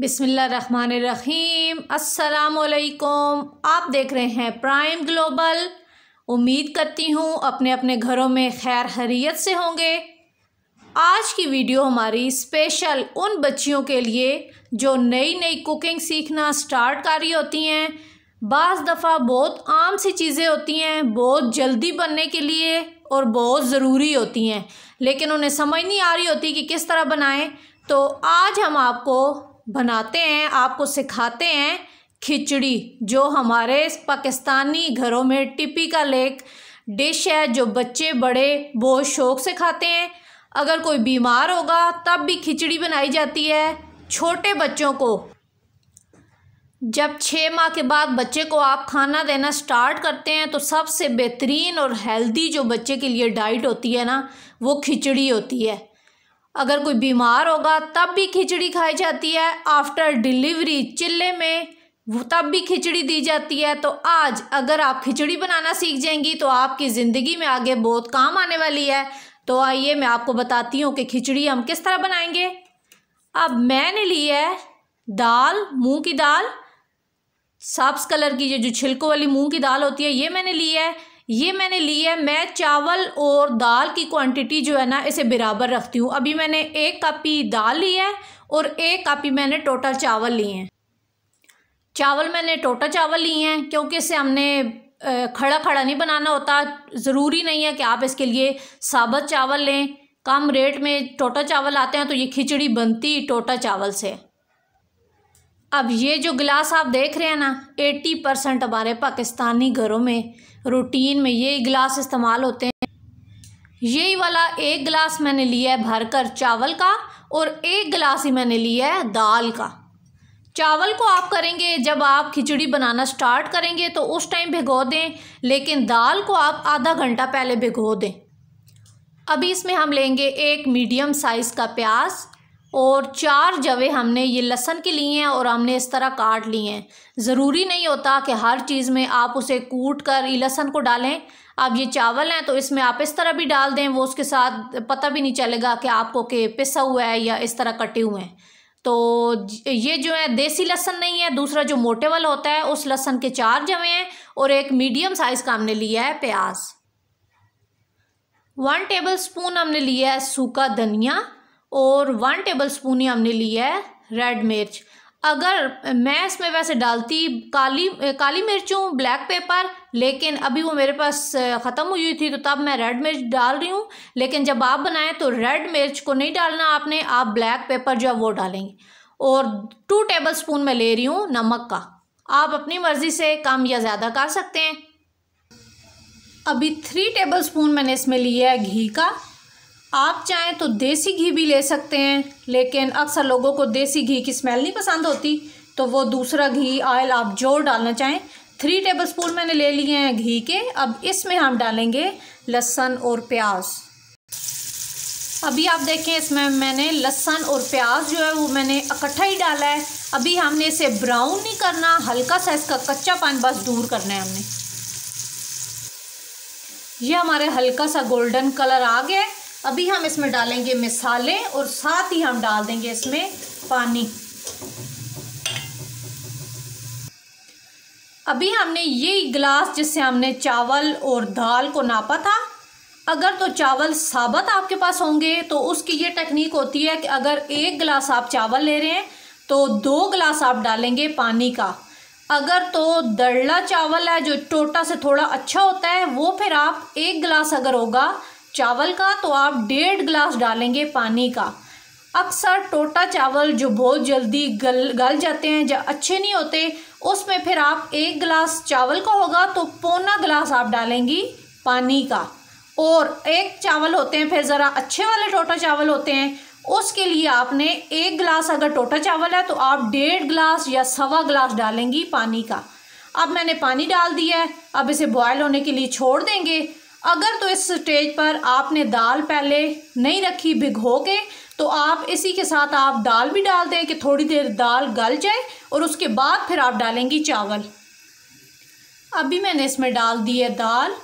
बिसमीम असलकुम आप देख रहे हैं प्राइम ग्लोबल उम्मीद करती हूँ अपने अपने घरों में खैर हरीत से होंगे आज की वीडियो हमारी स्पेशल उन बच्चियों के लिए जो नई नई कुकिंग सीखना स्टार्ट कर रही होती हैं बज़ दफ़ा बहुत आम सी चीज़ें होती हैं बहुत जल्दी बनने के लिए और बहुत ज़रूरी होती हैं लेकिन उन्हें समझ नहीं आ रही होती कि किस तरह बनाएं तो आज हम आपको बनाते हैं आपको सिखाते हैं खिचड़ी जो हमारे पाकिस्तानी घरों में टिपिकल एक डिश है जो बच्चे बड़े बहुत शौक से खाते हैं अगर कोई बीमार होगा तब भी खिचड़ी बनाई जाती है छोटे बच्चों को जब छः माह के बाद बच्चे को आप खाना देना स्टार्ट करते हैं तो सबसे बेहतरीन और हेल्दी जो बच्चे के लिए डाइट होती है ना वो खिचड़ी होती है अगर कोई बीमार होगा तब भी खिचड़ी खाई जाती है आफ्टर डिलीवरी चिल्ले में तब भी खिचड़ी दी जाती है तो आज अगर आप खिचड़ी बनाना सीख जाएंगी तो आपकी ज़िंदगी में आगे बहुत काम आने वाली है तो आइए मैं आपको बताती हूँ कि खिचड़ी हम किस तरह बनाएंगे अब मैंने ली है दाल मूंग की दाल साब्स कलर की ये जो छिलकों वाली मूंग की दाल होती है ये मैंने ली है ये मैंने ली है मैं चावल और दाल की क्वांटिटी जो है ना इसे बराबर रखती हूँ अभी मैंने एक कापी दाल ली है और एक कापी मैंने टोटल चावल लिए हैं चावल मैंने टोटल चावल लिए हैं क्योंकि इससे हमने खड़ा खड़ा नहीं बनाना होता ज़रूरी नहीं है कि आप इसके लिए साबत चावल लें कम रेट में टोटा चावल आते हैं तो ये खिचड़ी बनती टोटा चावल से अब ये जो गिलास आप देख रहे हैं ना 80 परसेंट हमारे पाकिस्तानी घरों में रूटीन में ये गिलास इस्तेमाल होते हैं यही वाला एक गिलास मैंने लिया है भरकर चावल का और एक गिलास ही मैंने लिया है दाल का चावल को आप करेंगे जब आप खिचड़ी बनाना स्टार्ट करेंगे तो उस टाइम भिगो दें लेकिन दाल को आप आधा घंटा पहले भिगो दें अभी इसमें हम लेंगे एक मीडियम साइज़ का प्याज और चार जवे हमने ये लहसन के लिए हैं और हमने इस तरह काट लिए हैं ज़रूरी नहीं होता कि हर चीज़ में आप उसे कूट कर लहसन को डालें अब ये चावल हैं तो इसमें आप इस तरह भी डाल दें वो उसके साथ पता भी नहीं चलेगा कि आपको के पिसा हुआ है या इस तरह कटे हुए हैं तो ये जो है देसी लहसन नहीं है दूसरा जो मोटे वाला होता है उस लहसन के चार जमे हैं और एक मीडियम साइज़ का हमने लिया है प्याज वन टेबल स्पून हमने लिया है सूखा धनिया और वन टेबल स्पून ही हमने लिया है रेड मिर्च अगर मैं इसमें वैसे डालती काली काली मिर्चों ब्लैक पेपर लेकिन अभी वो मेरे पास ख़त्म हुई थी तो तब मैं रेड मिर्च डाल रही हूँ लेकिन जब आप बनाएं तो रेड मिर्च को नहीं डालना आपने आप ब्लैक पेपर जो है वो डालेंगे और टू टेबल स्पून मैं ले रही हूँ नमक का आप अपनी मर्ज़ी से कम या ज़्यादा कर सकते हैं अभी थ्री टेबल स्पून मैंने इसमें लिया है घी का आप चाहें तो देसी घी भी ले सकते हैं लेकिन अक्सर लोगों को देसी घी की स्मेल नहीं पसंद होती तो वो दूसरा घी ऑयल आप जोर डालना चाहें थ्री टेबल स्पून मैंने ले लिए हैं घी के अब इसमें हम डालेंगे लहसन और प्याज अभी आप देखें इसमें मैंने लहसन और प्याज जो है वो मैंने इकट्ठा ही डाला है अभी हमने इसे ब्राउन नहीं करना हल्का सा इसका कच्चा पान बस दूर करना है हमने ये हमारे हल्का सा गोल्डन कलर आ गया है अभी हम इसमें डालेंगे मिसाले और साथ ही हम डाल देंगे इसमें पानी अभी हमने ये गिलास जिससे हमने चावल और दाल को नापा था अगर तो चावल साबत आपके पास होंगे तो उसकी ये टेक्निक होती है कि अगर एक गिलास आप चावल ले रहे हैं तो दो गिलास आप डालेंगे पानी का अगर तो दरला चावल है जो टोटा से थोड़ा अच्छा होता है वो फिर आप एक गिलास अगर होगा चावल का तो आप डेढ़ गिलास डालेंगे पानी का अक्सर टोटा चावल जो बहुत जल्दी गल गल जाते हैं जब अच्छे नहीं होते उसमें फिर आप एक गिलास चावल का होगा तो पौना गिलास आप डालेंगी पानी का और एक चावल होते हैं फिर ज़रा अच्छे वाले टोटा चावल होते हैं उसके लिए आपने एक गिलास अगर टोटा चावल है तो आप डेढ़ गिलास या सवा गिलास डालेंगी पानी का अब मैंने पानी डाल दिया है अब इसे बॉयल होने के लिए छोड़ देंगे अगर तो इस स्टेज पर आपने दाल पहले नहीं रखी भिगो के तो आप इसी के साथ आप दाल भी डाल दें कि थोड़ी देर दाल गल जाए और उसके बाद फिर आप डालेंगी चावल अभी मैंने इसमें डाल दी है दाल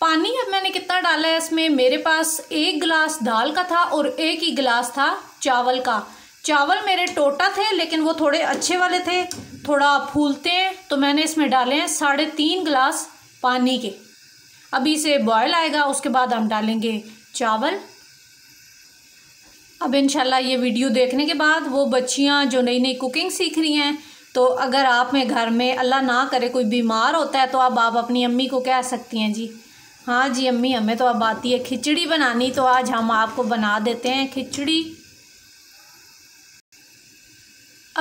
पानी अब मैंने कितना डाला है इसमें मेरे पास एक गिलास दाल का था और एक ही गिलास था चावल का चावल मेरे टोटा थे लेकिन वो थोड़े अच्छे वाले थे थोड़ा फूलते हैं तो मैंने इसमें डाले हैं साढ़े तीन गिलास पानी के अभी से बॉयल आएगा उसके बाद हम डालेंगे चावल अब इनशाला ये वीडियो देखने के बाद वो बच्चियाँ जो नई नई कुकिंग सीख रही हैं तो अगर आप में घर में अल्लाह ना करे कोई बीमार होता है तो अब आप अपनी अम्मी को कह सकती हैं जी हाँ जी अम्मी हमें तो अब आती है खिचड़ी बनानी तो आज हम आपको बना देते हैं खिचड़ी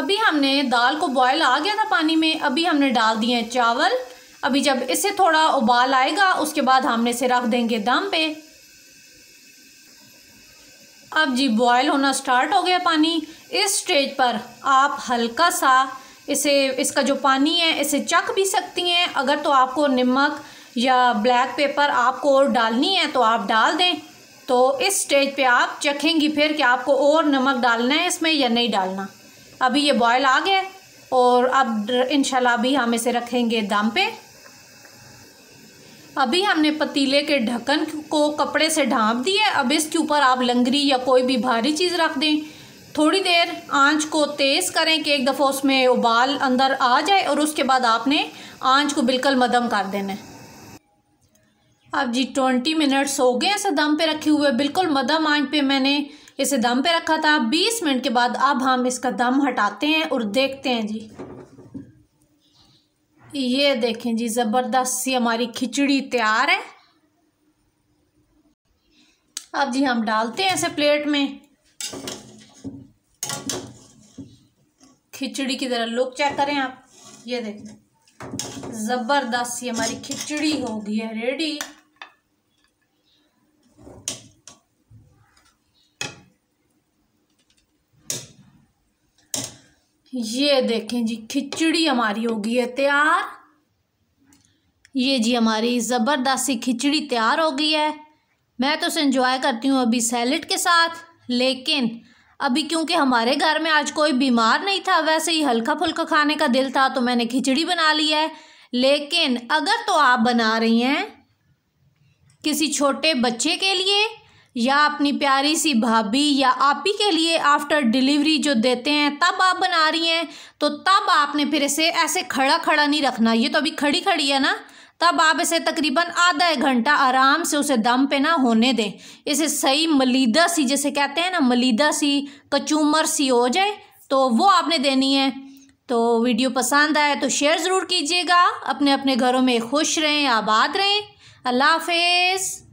अभी हमने दाल को बॉयल आ गया था पानी में अभी हमने डाल दिए हैं चावल अभी जब इसे थोड़ा उबाल आएगा उसके बाद हम इसे रख देंगे दम पे अब जी बॉयल होना स्टार्ट हो गया पानी इस स्टेज पर आप हल्का सा इसे इसका जो पानी है इसे चख भी सकती हैं अगर तो आपको नमक या ब्लैक पेपर आपको और डालनी है तो आप डाल दें तो इस स्टेज पे आप चखेंगी फिर कि आपको और नमक डालना है इसमें या नहीं डालना अभी ये बॉयल आ गया और अब इन अभी हम इसे रखेंगे दम पे अभी हमने पतीले के ढक्कन को कपड़े से ढांप दिया अब इसके ऊपर आप लंगरी या कोई भी भारी चीज़ रख दें थोड़ी देर आंच को तेज़ करें कि एक दफ़ा उसमें उबाल अंदर आ जाए और उसके बाद आपने आंच को बिल्कुल मदम कर देना है अब जी ट्वेंटी मिनट्स हो गए ऐसे दम पे रखे हुए बिल्कुल मदम आंच पे मैंने इसे दम पे रखा था बीस मिनट के बाद अब हम इसका दम हटाते हैं और देखते हैं जी ये देखें जी ज़बरदस्त सी हमारी खिचड़ी तैयार है अब जी हम डालते हैं ऐसे प्लेट में खिचड़ी की तरह लुक चेक करें आप ये देखें ज़बरदस्त सी हमारी खिचड़ी हो गई है रेडी ये देखें जी खिचड़ी हमारी होगी है तैयार ये जी हमारी ज़बरदस्त सी खिचड़ी तैयार हो गई है मैं तो उसे इंजॉय करती हूँ अभी सैलड के साथ लेकिन अभी क्योंकि हमारे घर में आज कोई बीमार नहीं था वैसे ही हल्का फुल्का खाने का दिल था तो मैंने खिचड़ी बना ली है लेकिन अगर तो आप बना रही हैं किसी छोटे बच्चे के लिए या अपनी प्यारी सी भाभी या आप ही के लिए आफ्टर डिलीवरी जो देते हैं तब आप बना रही हैं तो तब आपने फिर इसे ऐसे खड़ा खड़ा नहीं रखना ये तो अभी खड़ी खड़ी है ना तब आप इसे तकरीबन आधा एक घंटा आराम से उसे दम पे ना होने दें इसे सही मलिदा सी जैसे कहते हैं ना मलिदा सी कचूमर सी हो जाए तो वो आपने देनी है तो वीडियो पसंद आए तो शेयर ज़रूर कीजिएगा अपने अपने घरों में खुश रहें आबाद रहें अल्लाह हाफिज़